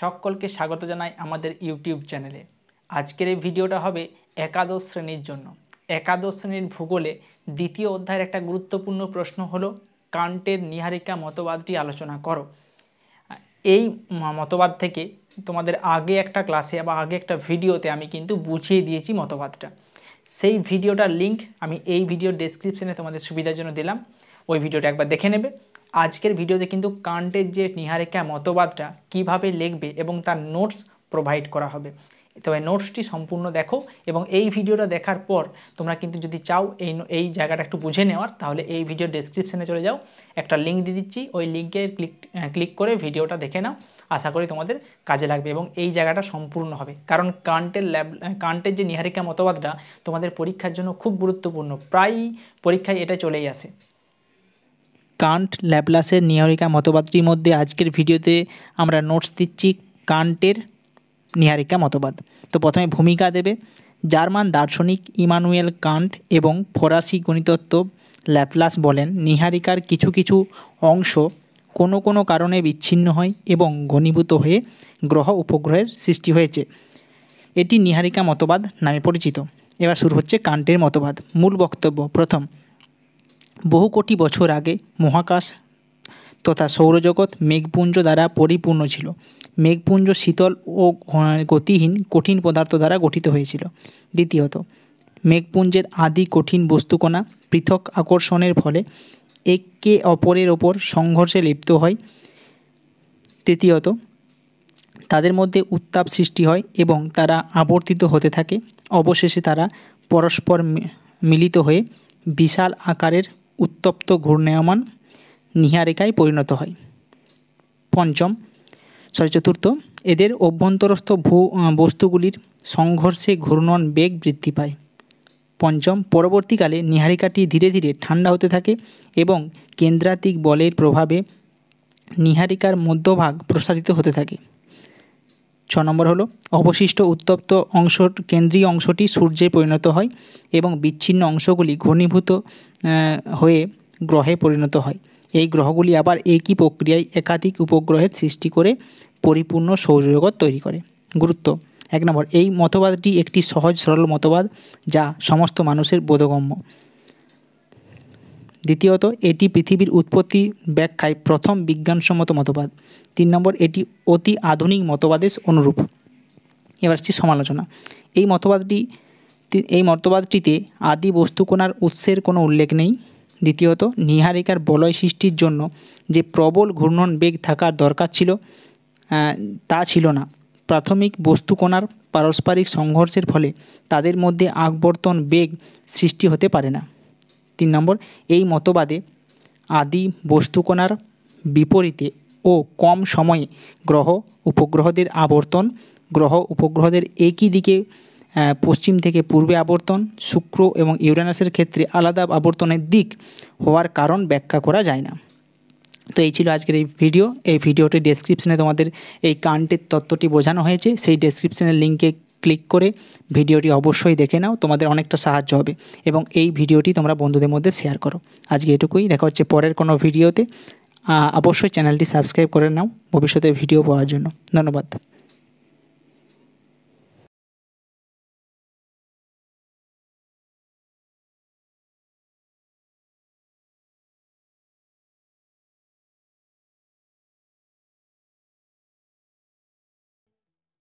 সকলকে স্বাগত জানাই আমাদের ইউটিউব চ্যানেলে আজকের এই ভিডিওটা হবে একাদশ শ্রেণীর জন্য একাদশ শ্রেণীর ভূগোলে দ্বিতীয় অধ্যায়ের একটা গুরুত্বপূর্ণ প্রশ্ন হলো কান্টের নিহারিকা মতবাদটি আলোচনা করো এই মতবাদ থেকে তোমাদের আগে একটা ক্লাসে বা আগে একটা ভিডিওতে আমি কিন্তু বুঝিয়ে দিয়েছি মতবাদটা সেই ভিডিওটার লিঙ্ক আমি এই ভিডিও ডেসক্রিপশানে তোমাদের সুবিধার জন্য দিলাম ওই ভিডিওটা একবার দেখে নেবে আজকের ভিডিওতে কিন্তু কান্টের যে নিহারিকা মতবাদটা কিভাবে লিখবে এবং তার নোটস প্রোভাইড করা হবে তবে নোটসটি সম্পূর্ণ দেখো এবং এই ভিডিওটা দেখার পর তোমরা কিন্তু যদি চাও এই এই জায়গাটা একটু বুঝে নেওয়ার তাহলে এই ভিডিও ডেসক্রিপশানে চলে যাও একটা লিঙ্ক দিয়ে দিচ্ছি ওই লিঙ্কে ক্লিক ক্লিক করে ভিডিওটা দেখে নাও আশা করি তোমাদের কাজে লাগবে এবং এই জায়গাটা সম্পূর্ণ হবে কারণ কান্টের ল্যাব কান্টের যে নিহারিকা মতবাদটা তোমাদের পরীক্ষার জন্য খুব গুরুত্বপূর্ণ প্রায়ই পরীক্ষায় এটা চলেই আসে কান্ট ল্যাপলাসের নিহারিকা মতবাদটির মধ্যে আজকের ভিডিওতে আমরা নোটস দিচ্ছি কান্টের নিহারিকা মতবাদ তো প্রথমে ভূমিকা দেবে জার্মান দার্শনিক ইমানুয়েল কান্ট এবং ফরাসি গণিতত্ত্ব ল্যাপলাস বলেন নিহারিকার কিছু কিছু অংশ কোনো কোনো কারণে বিচ্ছিন্ন হয় এবং ঘনীভূত হয়ে গ্রহ উপগ্রহের সৃষ্টি হয়েছে এটি নিহারিকা মতবাদ নামে পরিচিত এবার শুরু হচ্ছে কান্টের মতবাদ মূল বক্তব্য প্রথম বহু কোটি বছর আগে মহাকাশ তথা সৌরজগৎ মেঘপুঞ্জ দ্বারা পরিপূর্ণ ছিল মেঘপুঞ্জ শীতল ও গতিহীন কঠিন পদার্থ দ্বারা গঠিত হয়েছিল দ্বিতীয়ত মেঘপুঞ্জের আদি কঠিন বস্তুকণা পৃথক আকর্ষণের ফলে একে অপরের ওপর সংঘর্ষে লিপ্ত হয় তৃতীয়ত তাদের মধ্যে উত্তাপ সৃষ্টি হয় এবং তারা আবর্তিত হতে থাকে অবশেষে তারা পরস্পর মিলিত হয়ে বিশাল আকারের উত্তপ্ত ঘূর্ণায়মান নিহারিকায় পরিণত হয় পঞ্চম সরি চতুর্থ এদের অভ্যন্তরস্থ ভূ বস্তুগুলির সংঘর্ষে ঘূর্ণন বেগ বৃদ্ধি পায় পঞ্চম পরবর্তীকালে নীহারিকাটি ধীরে ধীরে ঠান্ডা হতে থাকে এবং কেন্দ্রাতিক বলের প্রভাবে নীহারিকার মধ্যভাগ প্রসারিত হতে থাকে ছ নম্বর হলো অবশিষ্ট উত্তপ্ত অংশ কেন্দ্রীয় অংশটি সূর্যে পরিণত হয় এবং বিচ্ছিন্ন অংশগুলি ঘনীভূত হয়ে গ্রহে পরিণত হয় এই গ্রহগুলি আবার একই প্রক্রিয়ায় একাধিক উপগ্রহের সৃষ্টি করে পরিপূর্ণ সৌরজগৎ তৈরি করে গুরুত্ব এক নম্বর এই মতবাদটি একটি সহজ সরল মতবাদ যা সমস্ত মানুষের বোধগম্য দ্বিতীয়ত এটি পৃথিবীর উৎপত্তি ব্যাখ্যায় প্রথম বিজ্ঞানসম্মত মতবাদ তিন নম্বর এটি অতি আধুনিক মতবাদের অনুরূপ এবার আসছি সমালোচনা এই মতবাদটি এই মতবাদটিতে আদি বস্তুকোনার উৎসের কোনো উল্লেখ নেই দ্বিতীয়ত নিহারিকার বলয় সৃষ্টির জন্য যে প্রবল ঘূর্ণন বেগ থাকার দরকার ছিল তা ছিল না প্রাথমিক বস্তুকোনার পারস্পরিক সংঘর্ষের ফলে তাদের মধ্যে আকবর্তন বেগ সৃষ্টি হতে পারে না তিন নম্বর এই মতবাদে আদি বস্তুকণার বিপরীতে ও কম সময়ে গ্রহ উপগ্রহদের আবর্তন গ্রহ উপগ্রহদের একই দিকে পশ্চিম থেকে পূর্বে আবর্তন শুক্র এবং ইউরেনাসের ক্ষেত্রে আলাদা আবর্তনের দিক হওয়ার কারণ ব্যাখ্যা করা যায় না তো এই ছিল আজকের এই ভিডিও এই ভিডিওটি ডেসক্রিপশানে তোমাদের এই কান্টের তত্ত্বটি বোঝানো হয়েছে সেই ডেসক্রিপশানের লিঙ্কে ক্লিক করে ভিডিওটি অবশ্যই দেখে নাও তোমাদের অনেকটা সাহায্য হবে এবং এই ভিডিওটি তোমরা বন্ধুদের মধ্যে শেয়ার করো আজকে এটুকুই দেখা হচ্ছে পরের কোনো ভিডিওতে অবশ্যই চ্যানেলটি সাবস্ক্রাইব করে নাও ভবিষ্যতে ভিডিও পাওয়ার জন্য ধন্যবাদ